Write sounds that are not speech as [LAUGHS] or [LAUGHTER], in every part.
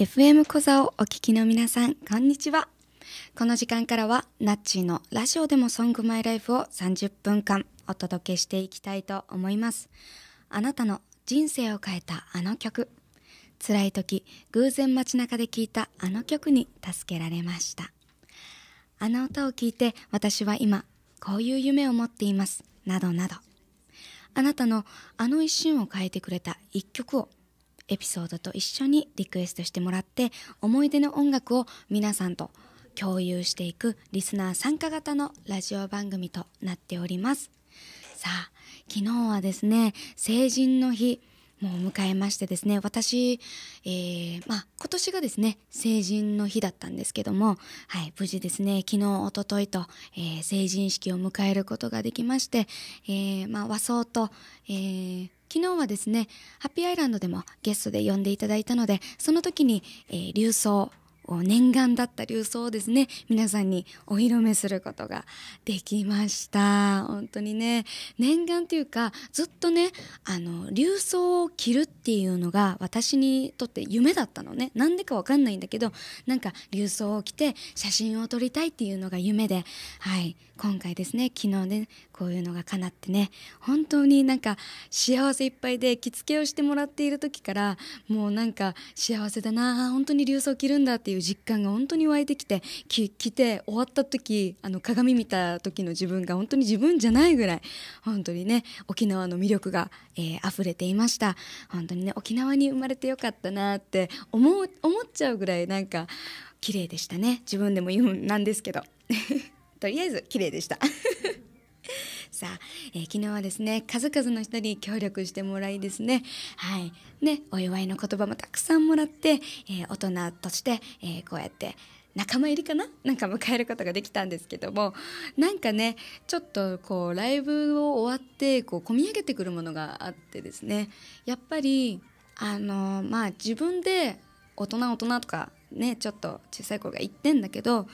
FM 小座をお聞きの皆さん、こんにちは。この時間からは、ナッチーのラジオでもソングマイライフを30分間お届けしていきたいと思います。あなたの人生を変えたあの曲。辛い時、偶然街中で聴いたあの曲に助けられました。あの歌を聴いて、私は今、こういう夢を持っています。などなど。あなたのあの一瞬を変えてくれた一曲をエピソードと一緒にリクエストしてもらって思い出の音楽を皆さんと共有していくリスナー参加型のラジオ番組となっておりますさあ昨日はですね成人の日もう迎えましてですね私、えー、まあ、今年がですね成人の日だったんですけども、はい、無事ですね昨日一昨日と、えー、成人式を迎えることができまして、えー、まあ、和装と、え昨日はですね、ハッピーアイランドでもゲストで呼んでいただいたので、その時に、えー、流念願だった流走をですね皆さんにお披露目することができました本当にね念願というかずっとねあの流走を着るっていうのが私にとって夢だったのねなんでかわかんないんだけどなんか流走を着て写真を撮りたいっていうのが夢ではい今回ですね昨日ねこういうのが叶ってね本当になんか幸せいっぱいで着付けをしてもらっている時からもうなんか幸せだな本当に流を着るんだっていうう実感が本当に湧いてきてき来て終わった時あの鏡見た時の自分が本当に自分じゃないぐらい本当にね沖縄の魅力が、えー、溢れていました本当にね沖縄に生まれてよかったなって思う思っちゃうぐらいなんか綺麗でしたね自分でも言うんなんですけど [LAUGHS] とりあえず綺麗でしたさあ、えー、昨日はですね数々の人に協力してもらいですねはいねお祝いの言葉もたくさんもらって、えー、大人として、えこうやって仲間入りかななんか迎えることができたんですけどもなんかねちょっとこうライブを終わってこう込み上げてくるものがあってですねやっぱりあのまあ自分で大人大人とかねちょっと小さい子が言ってんだけど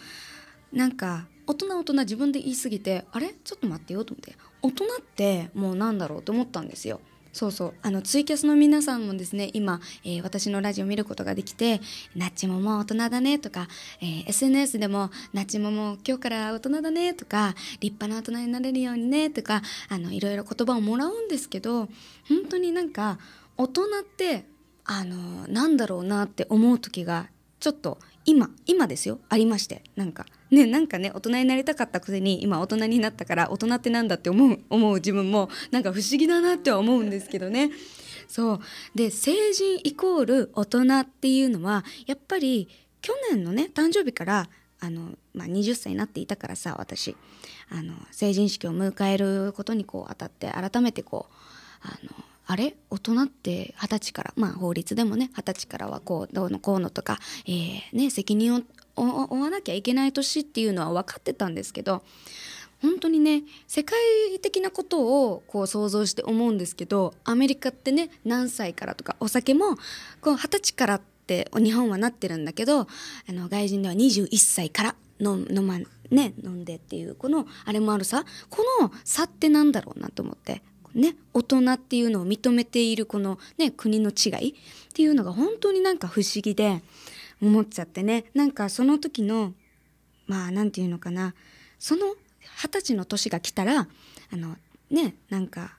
なんか大人大人自分で言い過ぎてあれちょっと待ってよと思って大人ってもうなんだろうと思ったんですよ。そうそうあのツイキャスの皆さんもですね今、えー、私のラジオ見ることができて「なっちももう大人だね」とか、えー、SNS でも「なっちももう今日から大人だね」とか「立派な大人になれるようにね」とかあのいろいろ言葉をもらうんですけど本当になんか大人ってあのなんだろうなって思う時がちょっと今今ですよありましてなんか。ねなんかね大人になりたかったくせに今大人になったから大人ってなんだって思う思う自分もなんか不思議だなっては思うんですけどね。そうで成人イコール大人っていうのはやっぱり去年のね誕生日からあの、まあ、20歳になっていたからさ私あの成人式を迎えることにこう当たって改めてこうあのあれ大人って二十歳からまあ法律でもね二十歳からはこうどうのこうのとか、えーね、責任を追わなきゃいけない年っていうのは分かってたんですけど本当にね世界的なことをこう想像して思うんですけどアメリカってね何歳からとかお酒も二十歳からって日本はなってるんだけどあの外人では21歳から飲飲まね飲んでっていうこのあれもあるさこの差ってなんだろうなと思ってね、大人っていうのを認めているこの、ね、国の違いっていうのが本当になんか不思議で思っちゃってねなんかその時のまあ何て言うのかなその二十歳の年が来たらあのねなんか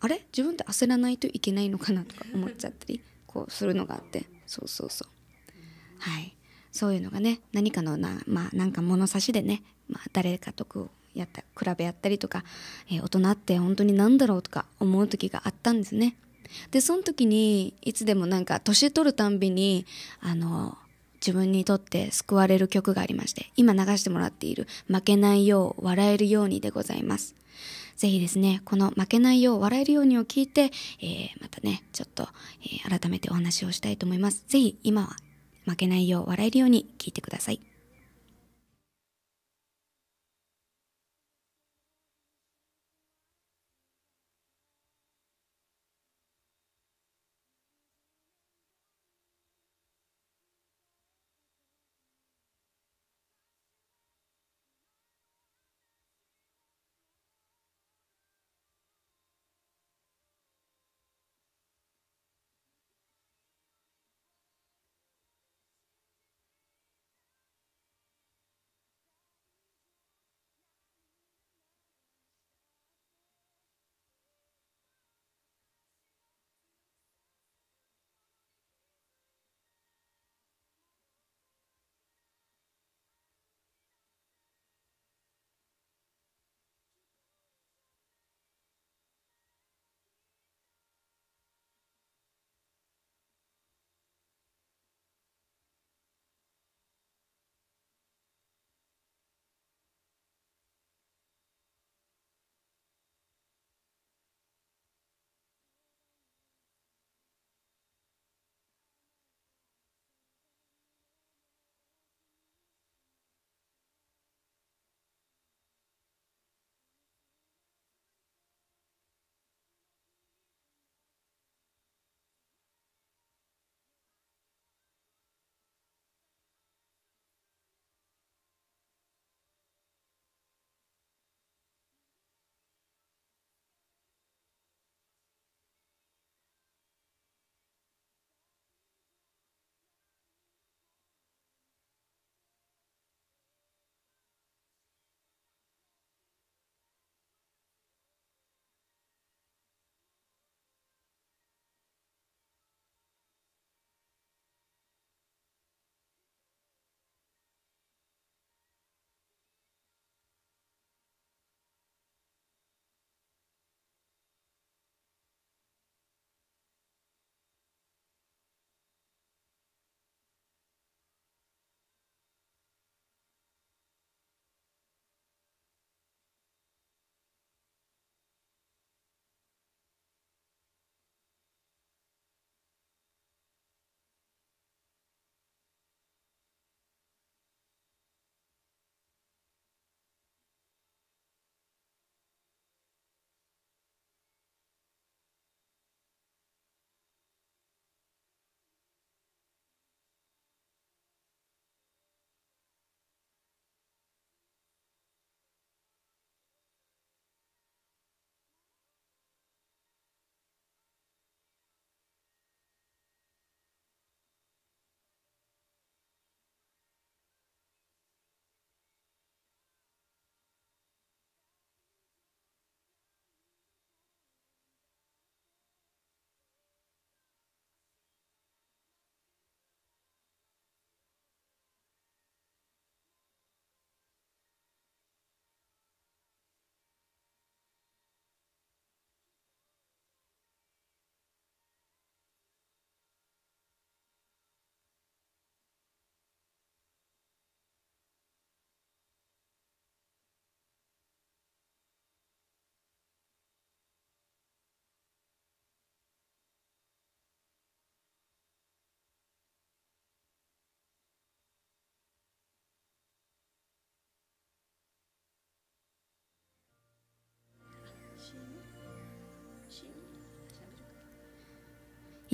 あれ自分って焦らないといけないのかなとか思っちゃったりこうするのがあってそうそうそうはいそういうのがね何かのな,、まあ、なんか物差しでね、まあ、誰かとこうやった比べやったりとか、えー、大人って本当に何だろうとか思う時があったんですね。でその時にいつでもなんか年取るたんびにあの自分にとって救われる曲がありまして、今流してもらっている負けないよう笑えるようにでございます。ぜひですね、この負けないよう笑えるようにを聞いて、えー、またね、ちょっと、えー、改めてお話をしたいと思います。ぜひ今は負けないよう笑えるように聞いてください。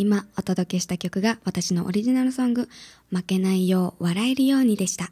今お届けした曲が私のオリジナルソング「負けないよう笑えるように」でした。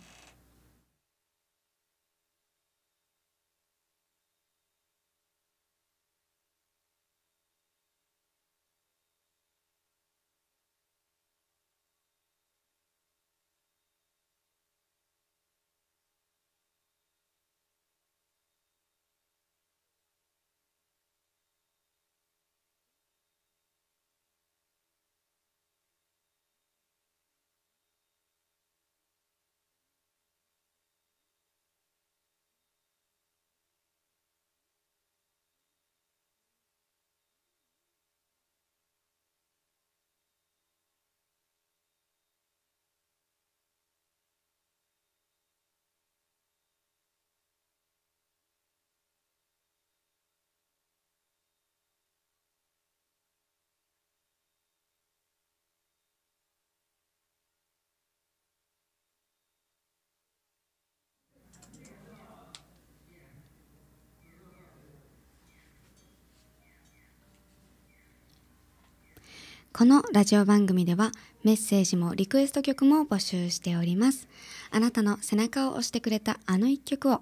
このラジオ番組ではメッセージもリクエスト曲も募集しております。あなたの背中を押してくれたあの一曲を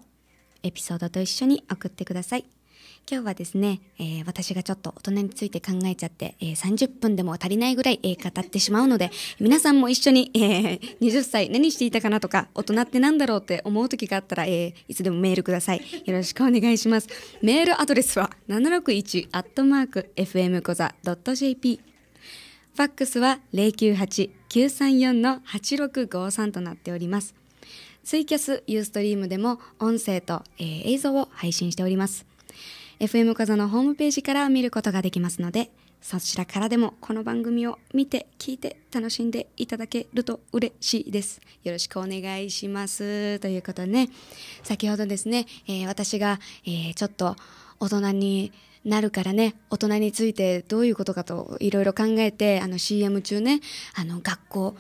エピソードと一緒に送ってください。今日はですね、えー、私がちょっと大人について考えちゃって、えー、30分でも足りないぐらい、えー、語ってしまうので、皆さんも一緒に、えー、20歳何していたかなとか、大人ってなんだろうって思う時があったら、えー、いつでもメールください。よろしくお願いします。メールアドレスは761 at mark fmkoza.jp ファックスは098-934-8653となっております。ツイキャス、ユーストリームでも音声と、えー、映像を配信しております。FM 風のホームページから見ることができますので、そちらからでもこの番組を見て、聞いて、楽しんでいただけると嬉しいです。よろしくお願いします。ということでね、先ほどですね、えー、私が、えー、ちょっと大人になるからね大人についてどういうことかといろいろ考えてあの CM 中ねあの学校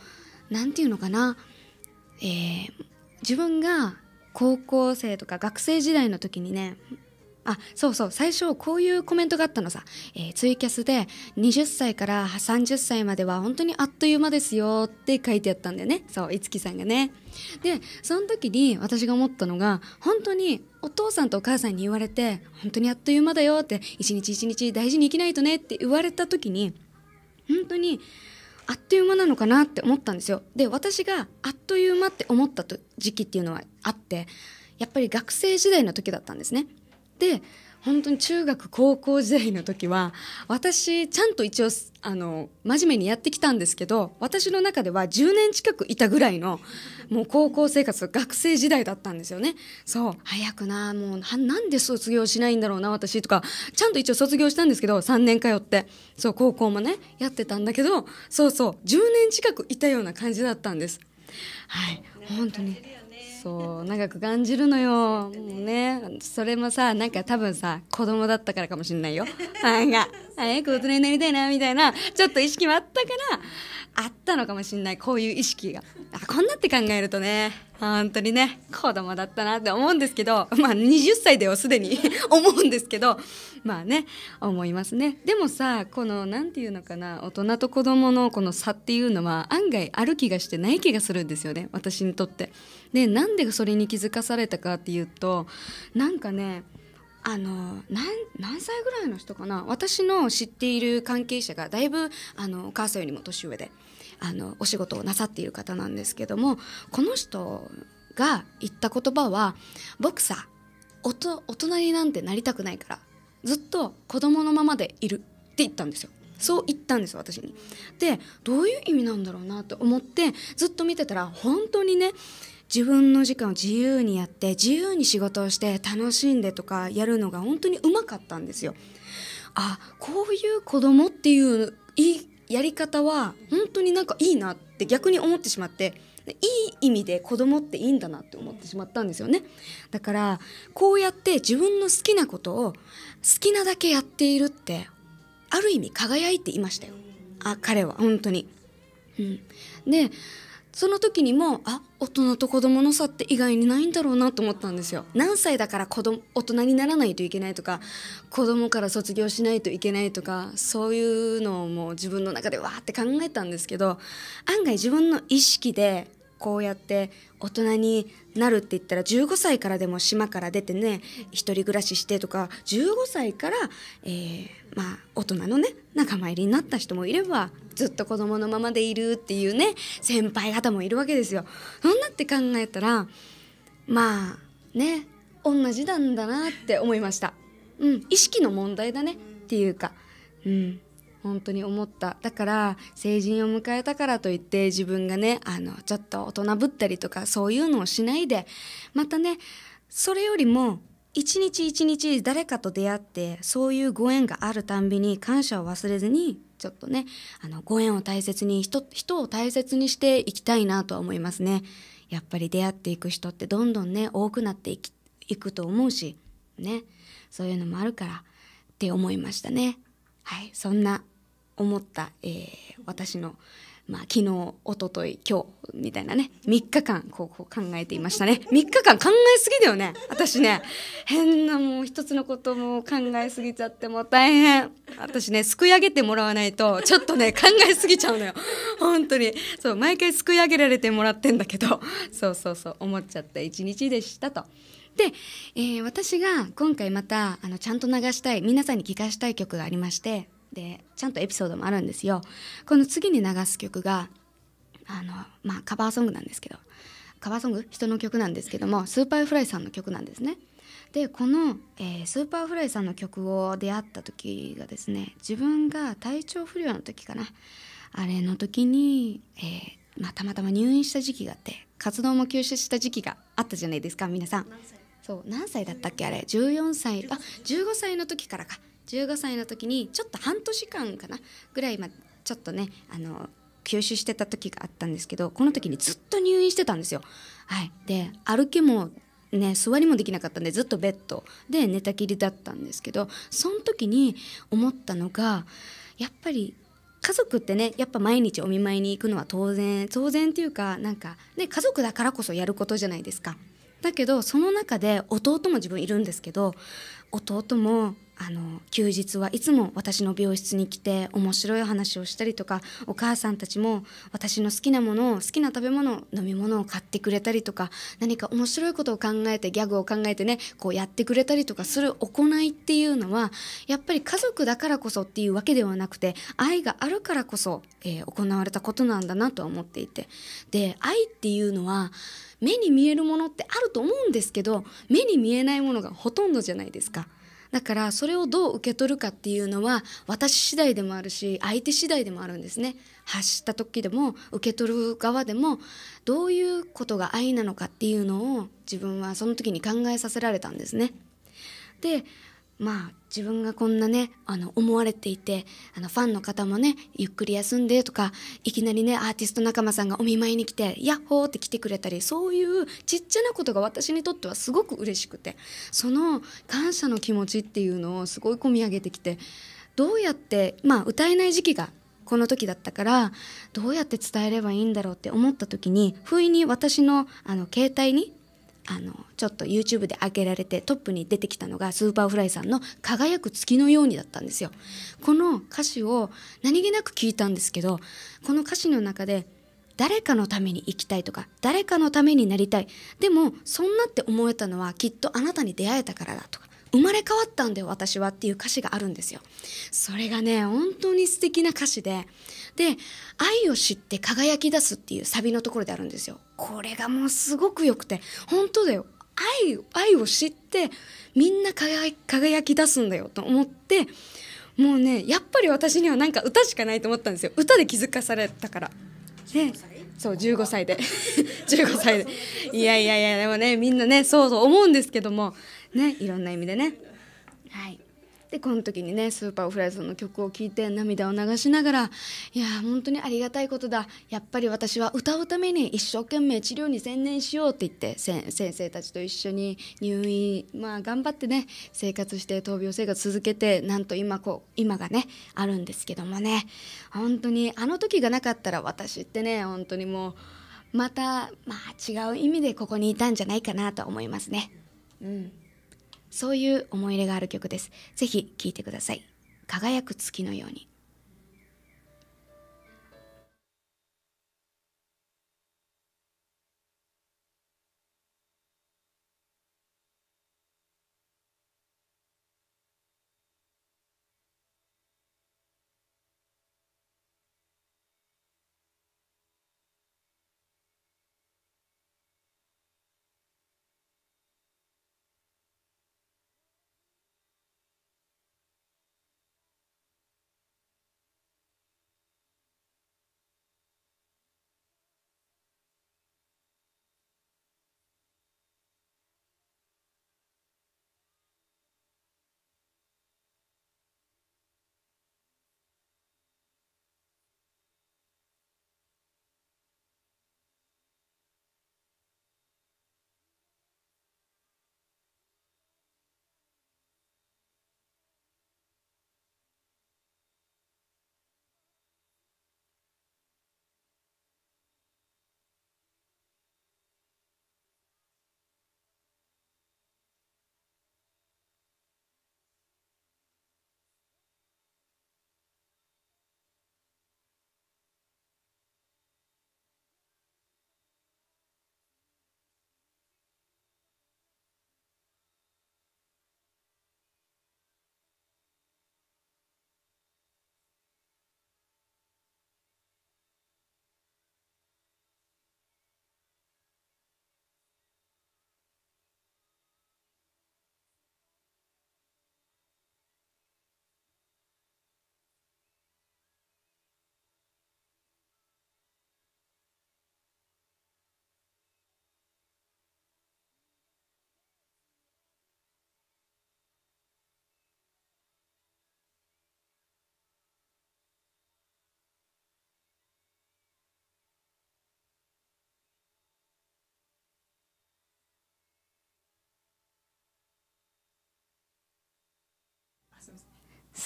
なんていうのかな、えー、自分が高校生とか学生時代の時にねあそうそう最初こういうコメントがあったのさ、えー、ツイキャスで20歳から30歳までは本当にあっという間ですよって書いてあったんだよねそういつきさんがねでその時に私が思ったのが本当にお父さんとお母さんに言われて本当にあっという間だよって一日一日大事に生きないとねって言われた時に本当にあっという間なのかなって思ったんですよで私があっという間って思った時期っていうのはあってやっぱり学生時代の時だったんですねで本当に中学高校時代の時は私ちゃんと一応あの真面目にやってきたんですけど私の中では10年近くいたぐらいのもう高校生活学生時代だったんですよねそう早くなもうなんで卒業しないんだろうな私とかちゃんと一応卒業したんですけど3年通ってそう高校もねやってたんだけどそうそう10年近くいたような感じだったんですはい本当に。そう長く感じるのよ、ね、それもさなんか多分さ子供だったからかもしんないよ [LAUGHS] なが。早く大人になりたいなみたいなちょっと意識もあったからあったのかもしんないこういう意識があこんなって考えるとね本当にね子供だったなって思うんですけどまあ20歳ではすでに [LAUGHS] 思うんですけどまあね思いますねでもさこの何て言うのかな大人と子供のこの差っていうのは案外ある気がしてない気がするんですよね私にとってでなんでそれに気づかされたかっていうとなんかねあの何歳ぐらいの人かな私の知っている関係者がだいぶあのお母さんよりも年上であのお仕事をなさっている方なんですけどもこの人が言った言葉は「僕さおと大人になんてなりたくないからずっと子供のままでいる」って言ったんですよ。そう言ったんです私に。でどういう意味なんだろうなと思ってずっと見てたら本当にね自分の時間を自由にやって自由に仕事をして楽しんでとかやるのが本当にうまかったんですよ。あこういう子供っていうやり方は本当になんかいいなって逆に思ってしまっていい意味で子供っていいんだなって思ってしまったんですよねだからこうやって自分の好きなことを好きなだけやっているってある意味輝いていましたよあ彼は本当に。うん、でその時にもあ大人と子供の差って意外にないんだろうなと思ったんですよ何歳だから子供大人にならないといけないとか子供から卒業しないといけないとかそういうのをもう自分の中でわーって考えたんですけど案外自分の意識でこうやって大人になるって言ったら15歳からでも島から出てね一人暮らししてとか15歳から、えー、まあ大人のね仲間入りになった人もいればずっと子供のままでいるっていうね先輩方もいるわけですよ。そんなって考えたらまあね同じなんだなって思いました。うん、意識の問題だねっていうか、うん、本当に思っただから成人を迎えたからといって自分がねあのちょっと大人ぶったりとかそういうのをしないでまたねそれよりも一日一日誰かと出会ってそういうご縁があるたんびに感謝を忘れずにちょっとねあのご縁を大切に人人を大切にしていきたいなとは思いますねやっぱり出会っていく人ってどんどんね多くなっていきいくと思うしねそういうのもあるからって思いましたねはいそんな思った、えー、私の、まあ、昨日一昨日今日みたいなね3日間こう考えていましたね3日間考えすぎだよね私ね変なもう一つのことも考えすぎちゃってもう大変私ねすくい上げてもらわないとちょっとね考えすぎちゃうのよ本当にそう毎回すくい上げられてもらってんだけどそうそうそう思っちゃった一日でしたと。で、えー、私が今回またあのちゃんと流したい皆さんに聞かしたい曲がありましてでちゃんとエピソードもあるんですよこの次に流す曲があのまあカバーソングなんですけどカバーソング人の曲なんですけどもスーパーフライさんの曲なんですねでこの、えー、スーパーフライさんの曲を出会った時がですね自分が体調不良の時かなあれの時に、えー、まあ、たまたま入院した時期があって活動も休止した時期があったじゃないですか皆さんそう何歳だったっけあれ14歳あ15歳の時からか15歳の時にちょっと半年間かなぐらい、ま、ちょっとねあの休止してた時があったんですけどこの時にずっと入院してたんですよ。はい、で歩きもね座りもできなかったんでずっとベッドで寝たきりだったんですけどその時に思ったのがやっぱり家族ってねやっぱ毎日お見舞いに行くのは当然当然っていうかなんか、ね、家族だからこそやることじゃないですか。だけどその中で弟も自分いるんですけど弟もあの休日はいつも私の病室に来て面白い話をしたりとかお母さんたちも私の好きなものを好きな食べ物飲み物を買ってくれたりとか何か面白いことを考えてギャグを考えてねこうやってくれたりとかする行いっていうのはやっぱり家族だからこそっていうわけではなくて愛があるからこそ、えー、行われたことなんだなとは思っていてで愛っていうのは目に見えるものってあると思うんですけど目に見えないものがほとんどじゃないですか。だからそれをどう受け取るかっていうのは私次第でもあるし相手次第でもあるんですね発した時でも受け取る側でもどういうことが愛なのかっていうのを自分はその時に考えさせられたんですねでまあ自分がこんなねあの思われていてあのファンの方もねゆっくり休んでとかいきなりねアーティスト仲間さんがお見舞いに来てヤッホーって来てくれたりそういうちっちゃなことが私にとってはすごく嬉しくてその感謝の気持ちっていうのをすごい込み上げてきてどうやってまあ歌えない時期がこの時だったからどうやって伝えればいいんだろうって思った時に不意に私のあの携帯にあのちょっと YouTube で上げられてトップに出てきたのがスーパーフライさんの「輝く月のように」だったんですよ。この歌詞を何気なく聞いたんですけどこの歌詞の中で誰かのために生きたいとか誰かのためになりたいでもそんなって思えたのはきっとあなたに出会えたからだとか生まれ変わったんだよ私はっていう歌詞があるんですよそれがね本当に素敵な歌詞でで愛を知って輝き出すっていうサビのところであるんですよこれがもうすごく良くて本当だよ愛愛を知ってみんな輝き出すんだよと思ってもうねやっぱり私にはなんか歌しかないと思ったんですよ歌で気づかされたから。でそう15歳で15 [LAUGHS] 歳でいやいやいやでもねみんなねそうそう思うんですけどもねいろんな意味でねはいでこの時にねスーパーフライズの曲を聴いて涙を流しながらいや本当にありがたいことだやっぱり私は歌うために一生懸命治療に専念しようって言って先生たちと一緒に入院まあ頑張ってね生活して闘病生活続けてなんと今こう今がねあるんですけどもね本当にあの時がなかったら私ってね本当にもうまた、まあ、違う意味でここにいたんじゃないかなと思いますね。うんそういう思い入れがある曲です。ぜひ聴いてください。輝く月のように。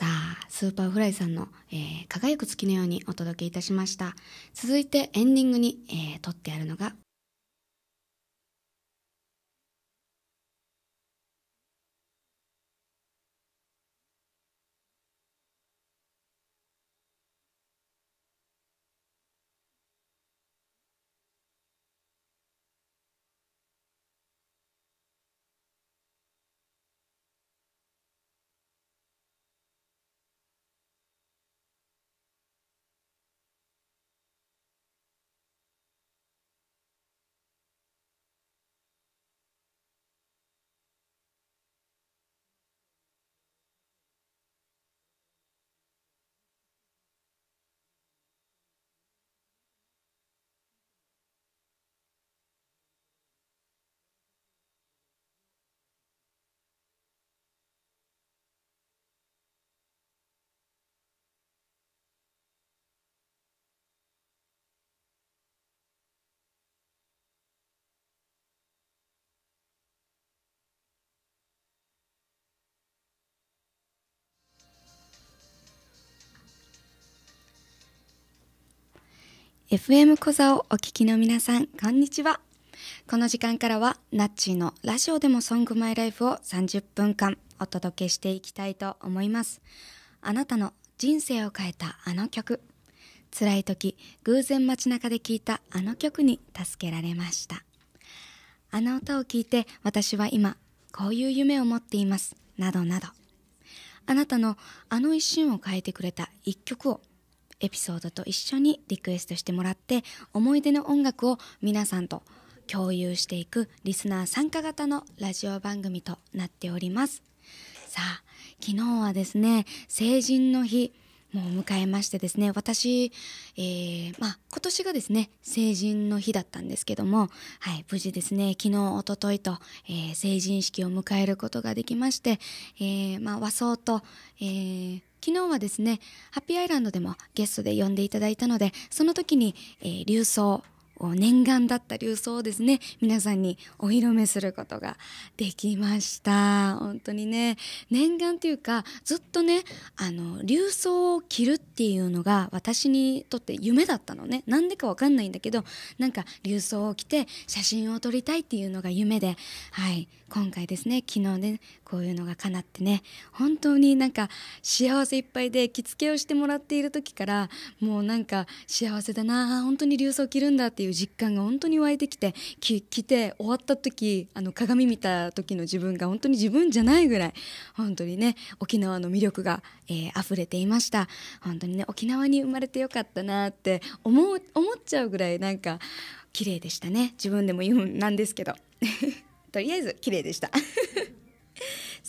さあ、スーパーフライさんの、えー、輝く月のようにお届けいたしました。続いてエンディングに、えー、撮ってあるのが FM 小座をお聞きの皆さん、こんにちは。この時間からは、ナッチーのラジオでもソングマイライフを30分間お届けしていきたいと思います。あなたの人生を変えたあの曲。辛い時、偶然街中で聴いたあの曲に助けられました。あの歌を聴いて、私は今、こういう夢を持っています。などなど。あなたのあの一瞬を変えてくれた一曲をエピソードと一緒にリクエストしてもらって思い出の音楽を皆さんと共有していくリスナー参加型のラジオ番組となっておりますさあ昨日はですね成人の日もう迎えましてですね私、えー、まあ、今年がですね成人の日だったんですけども、はい、無事ですね昨日一昨日と、えー、成人式を迎えることができまして、えー、まあ、和装と、え昨日はですね、ハッピーアイランドでもゲストで呼んでいただいたので、その時に、えー、流奏、念願だった流奏をですね、皆さんにお披露目することができました。本当にね、念願というか、ずっとね、あの、流奏を着るっていうのが私にとって夢だったのね。なんでかわかんないんだけど、なんか流奏を着て写真を撮りたいっていうのが夢で、はい、今回ですね、昨日ね、こういうのが叶ってね本当になんか幸せいっぱいで着付けをしてもらっている時からもうなんか幸せだな本当に流を着るんだっていう実感が本当に湧いてきて着て終わった時あの鏡見た時の自分が本当に自分じゃないぐらい本当にね沖縄の魅力が、えー、溢れていました本当にね沖縄に生まれてよかったなって思う思っちゃうぐらいなんか綺麗でしたね自分でも言うんなんですけど [LAUGHS] とりあえず綺麗でした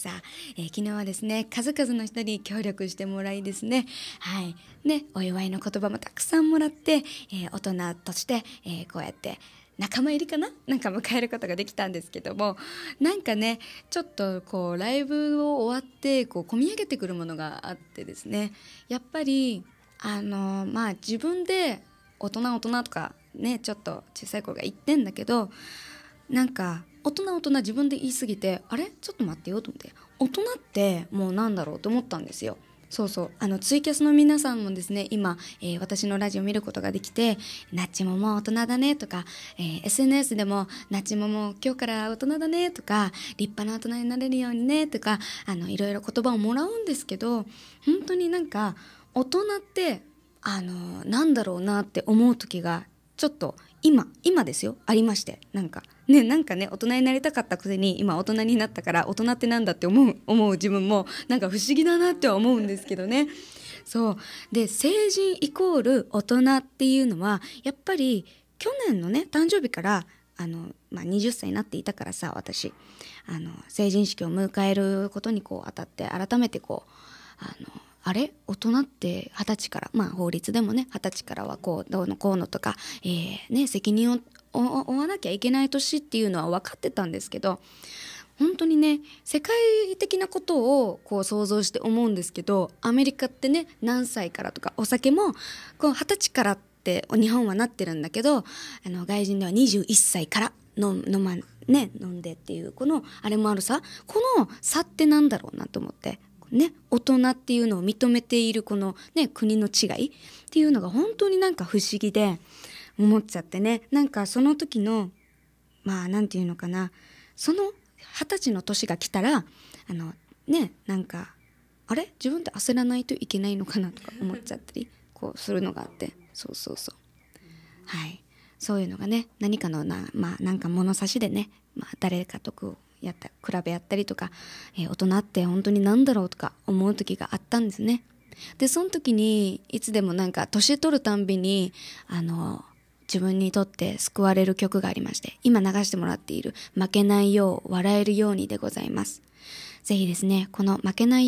さあ、えー、昨日はですね数々の人に協力してもらいですねはいねお祝いの言葉もたくさんもらって、えー、大人として、えー、こうやって仲間入りかななんか迎えることができたんですけどもなんかねちょっとこうライブを終わってこう込み上げてくるものがあってですねやっぱりあのまあ自分で大人大人とかねちょっと小さい子が言ってんだけどなんか大人大人自分で言い過ぎてあれちょっと待ってよと思って大人ってもうなんだろうと思ったんですよ。そうそうあのツイキャスの皆さんもですね今、えー、私のラジオ見ることができて「なっちももう大人だね」とか、えー、SNS でも「なっちももう今日から大人だね」とか「立派な大人になれるようにね」とかあのいろいろ言葉をもらうんですけど本当になんか大人ってあのなんだろうなって思う時がちょっと今今ですよありましてなんか。ねなんかね大人になりたかったくせに今大人になったから大人ってなんだって思う思う自分もなんか不思議だなっては思うんですけどね。そうで成人イコール大人っていうのはやっぱり去年のね誕生日からあの、まあ、20歳になっていたからさ私あの成人式を迎えることにこう当たって改めてこうあのあれ大人って二十歳からまあ法律でもね二十歳からはこうどうのこうのとか、えーね、責任を追わなきゃいけない年っていうのは分かってたんですけど本当にね世界的なことをこう想像して思うんですけどアメリカってね何歳からとかお酒も二十歳からって日本はなってるんだけどあの外人では21歳から飲飲まね飲んでっていうこのあれもあるさこの差ってなんだろうなと思ってね、大人っていうのを認めているこの、ね、国の違いっていうのが本当になんか不思議で思っちゃってねなんかその時のまあ何て言うのかなその二十歳の年が来たらあのねなんかあれ自分って焦らないといけないのかなとか思っちゃったりこうするのがあってそうそうそうはいそういうのがね何かのな,、まあ、なんか物差しでね、まあ、誰かとこうやった比べやったりとか、えー、大人って本当に何だろうとか思う時があったんですね。でその時にいつでもなんか年取るたんびにあの自分にとって救われる曲がありまして、今流してもらっている負けないよう笑えるようにでございます。ぜひですね、この負けないよう